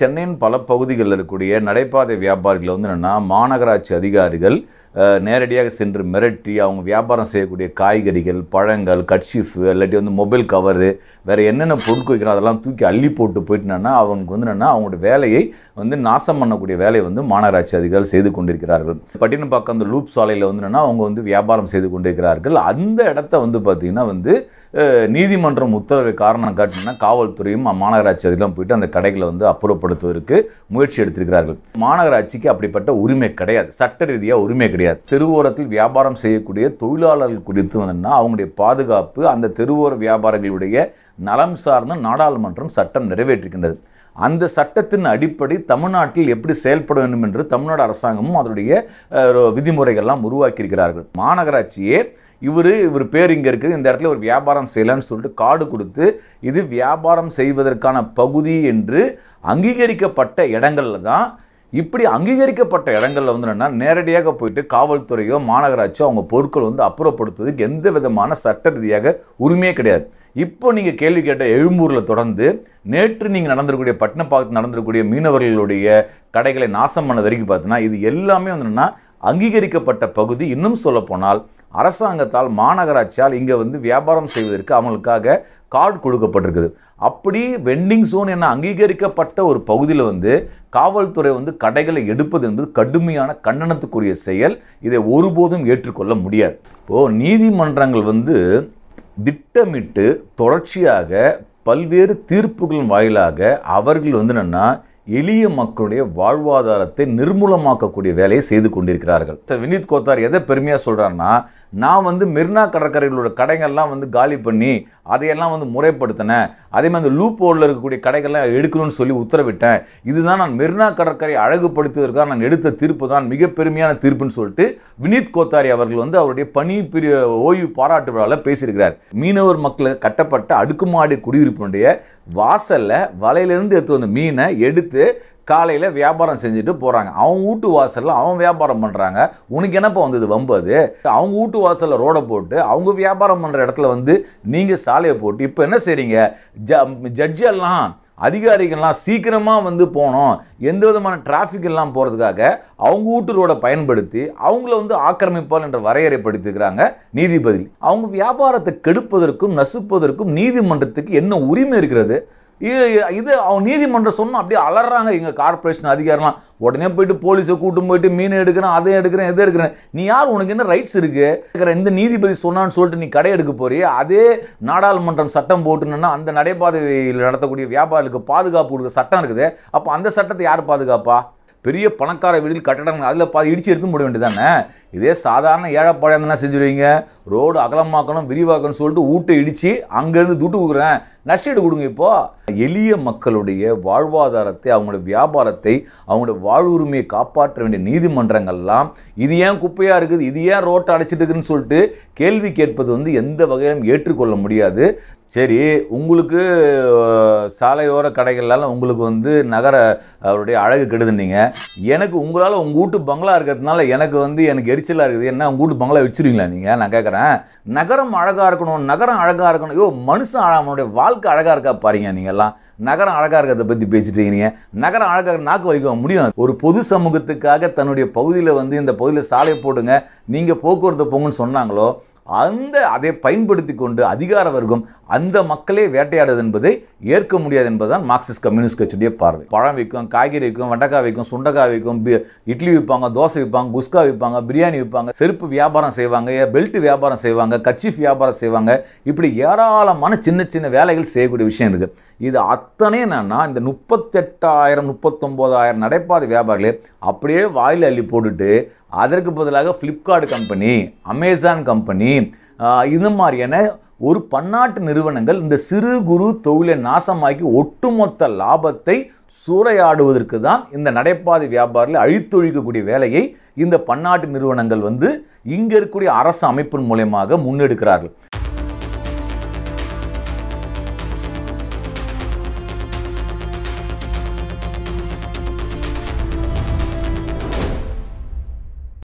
சென்னையின் பல பகுதிகளில் இருக்கக்கூடிய நடைபாதை வியாபாரிகள் வந்து என்னென்னா மாநகராட்சி அதிகாரிகள் நேரடியாக சென்று மிரட்டி அவங்க வியாபாரம் செய்யக்கூடிய காய்கறிகள் பழங்கள் கட்ஷிஃபு இல்லாட்டி வந்து மொபைல் கவரு வேறு என்னென்ன பொருட்கள் வைக்கிறோம் அதெல்லாம் தூக்கி அள்ளி போட்டு போயிட்டு அவங்க வந்து என்னென்னா அவங்களோட வேலையை வந்து நாசம் பண்ணக்கூடிய வேலையை வந்து மாநகராட்சி அதிகாரிகள் செய்து கொண்டிருக்கிறார்கள் பட்டினம் பக்கம் அந்த லூப் சாலையில் வந்து என்னென்னா அவங்க வந்து வியாபாரம் செய்து கொண்டிருக்கிறார்கள் அந்த இடத்த வந்து பார்த்திங்கன்னா வந்து நீதிமன்றம் உத்தரவு காரணம் காட்டினா காவல்துறையும் மாநகராட்சி அதெல்லாம் போயிட்டு அந்த கடைகளை வந்து அப்புறப்படுத்துவதற்கு முயற்சி எடுத்திருக்கிறார்கள் மாநகராட்சிக்கு அப்படிப்பட்ட உரிமை கிடையாது சட்ட ரீதியாக உரிமை கிடையாது தெருவோரத்தில் வியாபாரம் செய்யக்கூடிய தொழிலாளர்கள் குறித்து வந்தோம்னா அவங்களுடைய பாதுகாப்பு அந்த தெருவோர வியாபாரிகளுடைய நலம் சார்ந்த நாடாளுமன்றம் சட்டம் நிறைவேற்றுகின்றது அந்த சட்டத்தின் அடிப்படை தமிழ்நாட்டில் எப்படி செயல்பட வேண்டும் என்று தமிழ்நாடு அரசாங்கமும் அதனுடைய விதிமுறைகள்லாம் உருவாக்கியிருக்கிறார்கள் மாநகராட்சியே இவர் இவர் பேர் இங்கே இருக்குது இந்த இடத்துல ஒரு வியாபாரம் செய்யலான்னு சொல்லிட்டு காடு கொடுத்து இது வியாபாரம் செய்வதற்கான பகுதி என்று அங்கீகரிக்கப்பட்ட இடங்களில் தான் இப்படி அங்கீகரிக்கப்பட்ட இடங்களில் வந்து என்னென்னா நேரடியாக போயிட்டு காவல்துறையோ மாநகராட்சியோ அவங்க பொருட்கள் வந்து அப்புறப்படுத்துவதுக்கு எந்த விதமான சட்ட ரீதியாக உரிமையே கிடையாது இப்போ நீங்கள் கேள்வி கேட்ட எழும்பூரில் தொடர்ந்து நேற்று நீங்கள் நடந்திருக்கூடிய பட்டினப்பாக்கத்தில் நடந்திருக்கூடிய மீனவர்களுடைய கடைகளை நாசம் பண்ண வரைக்கும் பார்த்தீங்கன்னா இது எல்லாமே வந்துன்னா அங்கீகரிக்கப்பட்ட பகுதி இன்னும் சொல்லப்போனால் அரசாங்கத்தால் மாநகராட்சியால் இங்கே வந்து வியாபாரம் செய்வதற்கு அவங்களுக்காக கார்டு கொடுக்கப்பட்டிருக்குது அப்படி வெண்டிங் சோன் என அங்கீகரிக்கப்பட்ட ஒரு பகுதியில் வந்து காவல்துறை வந்து கடைகளை எடுப்பது என்பது கடுமையான கண்டனத்துக்குரிய செயல் இதை ஒருபோதும் ஏற்றுக்கொள்ள முடியாது இப்போது நீதிமன்றங்கள் வந்து திட்டமிட்டு தொடர்ச்சியாக பல்வேறு தீர்ப்புகளின் வாயிலாக அவர்கள் வந்து என்னென்னா எளிய மக்களுடைய வாழ்வாதாரத்தை நிர்மூலமாக்கக்கூடிய வேலையை செய்து கொண்டிருக்கிறார்கள் சார் வினீத் கோத்தார் எதை பெருமையாக சொல்கிறாருன்னா நான் வந்து மெரினா கடற்கரைகளோட கடைகள்லாம் வந்து காலி பண்ணி அதையெல்லாம் வந்து முறைப்படுத்தினேன் அதே மாதிரி அந்த லூப் ஓரில் இருக்கக்கூடிய கடைகள்லாம் எடுக்கணும்னு சொல்லி உத்தரவிட்டேன் இதுதான் நான் மெரினா கடற்கரை அழகுபடுத்துவதற்காக நான் எடுத்த தீர்ப்பு தான் மிக பெருமையான தீர்ப்புன்னு சொல்லிட்டு வினீத் கோத்தாரி அவர்கள் வந்து அவருடைய பணி பிரிய ஓய்வு பாராட்டு விழாவில் பேசியிருக்கிறார் மீனவர் மக்களுக்கு கட்டப்பட்ட அடுக்குமாடி குடியிருப்பினுடைய வாசலில் வலையிலிருந்து எடுத்து வந்த மீனை எடுத்து வந்து காலையில் வியாபாரம் செஞ்சுட்டு போகிறாங்க அவங்க வீட்டு வாசலில் அவன் வியாபாரம் பண்ணுறாங்க உனக்கு என்னப்போ வந்தது வம்பு அது அவங்க வீட்டு வாசலில் ரோடை போட்டு அவங்க வியாபாரம் பண்ணுற இடத்துல வந்து நீங்கள் சாலையை போட்டு இப்போ என்ன செய்கிறீங்க ஜ ஜட்ஜெல்லாம் அதிகாரிகள்லாம் சீக்கிரமாக வந்து போனோம் எந்த விதமான டிராஃபிக் எல்லாம் போகிறதுக்காக அவங்க வீட்டு ரோடை பயன்படுத்தி அவங்கள வந்து ஆக்கிரமிப்பால் என்ற வரையறைப்படுத்திக்கிறாங்க நீதிபதி அவங்க வியாபாரத்தை கெடுப்பதற்கும் நசுப்பதற்கும் நீதிமன்றத்துக்கு என்ன உரிமை இருக்கிறது இது இது அவன் நீதிமன்றம் சொன்னால் அப்படியே அலறாங்க எங்கள் கார்பரேஷன் அதிகாரிலாம் உடனே போயிட்டு போலீஸை கூட்டும் போயிட்டு மீன் எடுக்கிறேன் அதை எடுக்கிறேன் எதை எடுக்கிறேன் நீ யார் உனக்கு என்ன ரைட்ஸ் இருக்குது இந்த நீதிபதி சொன்னான்னு சொல்லிட்டு நீ கடை எடுக்க போறிய அதே நாடாளுமன்றம் சட்டம் போட்டுனா அந்த நடைபாதையில் நடத்தக்கூடிய வியாபாரிகளுக்கு பாதுகாப்பு கொடுக்குற சட்டம் இருக்குது அப்போ அந்த சட்டத்தை யார் பாதுகாப்பா பெரிய பணக்கார வீடுகள் கட்டடங்கள் அதில் பாதி இடித்து எடுத்து போட வேண்டியதானே இதே சாதாரண ஏழைப்பாடையாக என்ன செஞ்சுருவீங்க ரோடு அகலமாக்கணும் விரிவாக்கணும் சொல்லிட்டு ஊட்டை இடித்து அங்கேருந்து துட்டு கொடுக்குறேன் நஷ்டீடு கொடுங்க இப்போது எளிய மக்களுடைய வாழ்வாதாரத்தை அவங்களோட வியாபாரத்தை அவங்களோட வாழ்வுரிமையை காப்பாற்ற வேண்டிய நீதிமன்றங்கள்லாம் இது ஏன் குப்பையாக இருக்குது இது ஏன் ரோட்டை அடைச்சிட்டு இருக்குன்னு சொல்லிட்டு கேள்வி கேட்பது வந்து எந்த வகையிலும் ஏற்றுக்கொள்ள முடியாது சரி உங்களுக்கு சாலையோர கடைகள்லாம் உங்களுக்கு வந்து நகர அவருடைய அழகு கெடுதுனீங்க எனக்கு உங்களால் உங்கள் வீட்டு பங்களா இருக்கிறதுனால எனக்கு வந்து எனக்கு எரிச்சலாக இருக்குது என்ன உங்கள் வீட்டு பங்களா வச்சுருவீங்களா நீங்கள் நான் கேட்குறேன் நகரம் அழகாக இருக்கணும் நகரம் அழகாக இருக்கணும் ஐயோ மனுஷன் அவனுடைய வாழ்க்கை அழகாக இருக்கா பாருங்க நீங்கள்லாம் நகரம் அழகாக இருக்கிறத பற்றி பேசிட்டு இருக்கிறீங்க நகரம் அழகாக நாக்கு வலிக்க முடியும் ஒரு பொது சமூகத்துக்காக தன்னுடைய பகுதியில் வந்து இந்த பகுதியில் சாலை போடுங்க நீங்கள் போக்குவரத்து போங்கன்னு சொன்னாங்களோ அந்த அதை பயன்படுத்தி கொண்டு அதிகார வர்க்கம் அந்த மக்களே வேட்டையாடுவது என்பதை ஏற்க முடியாது என்பதுதான் மார்க்சிஸ்ட் கம்யூனிஸ்ட் கட்சியுடைய பார்வை பழம் விற்கும் காய்கறி விற்கும் வெண்டக்காய் விற்கும் சுண்டக்காய் விற்கும் இட்லி விற்பாங்க தோசை விற்பாங்க குஸ்கா விற்பாங்க பிரியாணி விற்பாங்க செருப்பு வியாபாரம் செய்வாங்க பெல்ட் வியாபாரம் செய்வாங்க கச்சிஃப் வியாபாரம் செய்வாங்க இப்படி ஏராளமான சின்ன சின்ன வேலைகள் செய்யக்கூடிய விஷயம் இருக்குது இது அத்தனை என்னென்னா இந்த முப்பத்தெட்டாயிரம் முப்பத்தொம்போதாயிரம் நடைபாதை வியாபாரிகளே அப்படியே வாயில் அள்ளி போட்டுட்டு அதற்கு பதிலாக ஃப்ளிப்கார்ட் கம்பெனி அமேசான் கம்பெனி இது மாதிரியான ஒரு பன்னாட்டு நிறுவனங்கள் இந்த சிறு குறு தொழிலை நாசமாக்கி ஒட்டுமொத்த லாபத்தை சூறையாடுவதற்கு தான் இந்த நடைபாதை வியாபாரில் அழித்தொழிக்கக்கூடிய வேலையை இந்த பன்னாட்டு நிறுவனங்கள் வந்து இங்கே இருக்கக்கூடிய அரசு அமைப்பின் மூலயமாக முன்னெடுக்கிறார்கள்